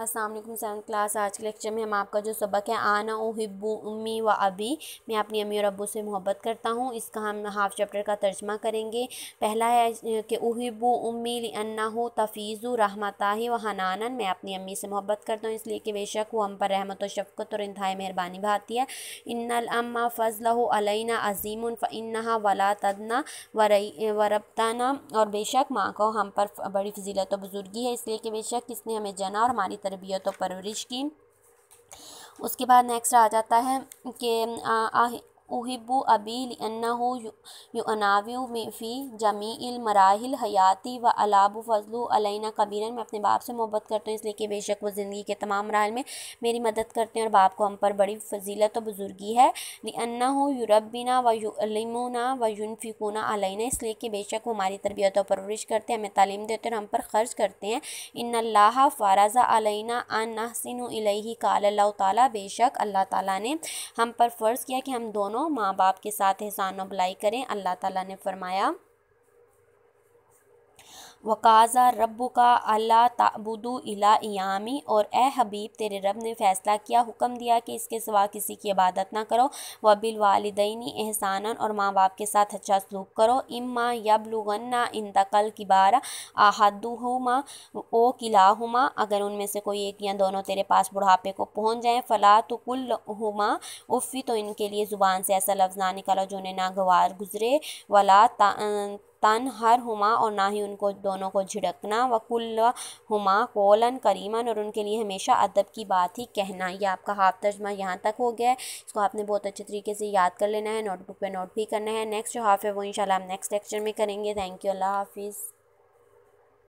Aslam seven class आज के lecture में हम आपका जो सबक है आना उबू उम्मी व अबी मैं अपनी अम्मी और अबू से मोहब्बत करता हूँ इसका हम हाफ चैप्टर का तर्जमा करेंगे पहला है कि उहिबू उम्मी अन्ना हो तफीज़ु रहमता व हनानन मैं अपनी अम्मी से मोहब्बत करता हूँ इसलिए कि बेशक वो हम पर रहमत व शफकत और इंतहाई मेहरबानी भाती है अम्मा फ़जल हो अलैना अजीम फ़न्ना वला तदना व रबताना और बेशक माँ को हम पर बड़ी फजीलत व बुज़ुर्गी है इसलिए कि बेशक इसने हमें जना और हमारी तरबियत तो और परवरिश की उसके बाद नेक्स्ट आ जाता है कि उहिब अबी लन्ना युनावियु में फ़ी जमील मराहिल हयाती व अलाब फजलु अलैना कबीरन मैं अपने बाप से मोहब्बत करता हूँ इसलिए कि बेशक वो ज़िंदगी के तमाम मराहल में मेरी मदद करते हैं और बाप को हम पर बड़ी फजीलत और बुजुर्गी है लन्ना हो यूरबिना व युलमुना व युनफिकुना अलैना इसलिए कि बेशक वो हमारी तरबियत और परवरिश करते हैं हमें तालीम देते हैं और हम पर ख़र्च करते हैं इन अल्लाह अलैना अन नहसिन का अल्लाह ताली बेशक अल्लाह ताली ने हम पर फ़र्ज़ किया कि हम दोनों माँ बाप के साथ एहसान भलाई करें अल्लाह ताला ने फरमाया वकाज़ा रब का अल्लाह ताबुदू इला इयामी और ए हबीब तेरे रब ने फ़ैसला किया हुक्म दिया कि इसके सिवा किसी की इबादत ना करो व बिल एहसानन और माँ बाप के साथ अच्छा सलूक करो इम्मा यबलुगन्ना इंतकल किबारा आहदुहुमा ओ किलाहुमा अगर उनमें से कोई एक या दोनों तेरे पास बुढ़ापे को पहुँच जाएँ फ़ला तो कुल हुमा उफ़ी तो इनके लिए ज़ुबान से ऐसा लफ्ज़ ना निकालो जो उन्हें नागवार गुजरे वला अं तन हर हुमा और ना ही उनको दोनों को झिड़कना कुल हुमा कोलन करीमन और उनके लिए हमेशा अदब की बात ही कहना यह आपका हाफ तर्जमा यहाँ तक हो गया है इसको आपने बहुत अच्छे तरीके से याद कर लेना है नोटबुक पे नोट भी करना है नेक्स्ट जो हाफ है वो इंशाल्लाह हम नेक्स्ट लेक्चर में करेंगे थैंक यू अल्लाह हाफिज़